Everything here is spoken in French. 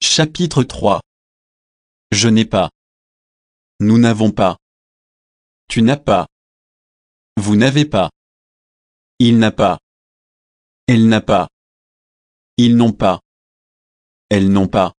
Chapitre 3 Je n'ai pas. Nous n'avons pas. Tu n'as pas. Vous n'avez pas. Il n'a pas. Elle n'a pas. Ils n'ont pas. Elles n'ont pas.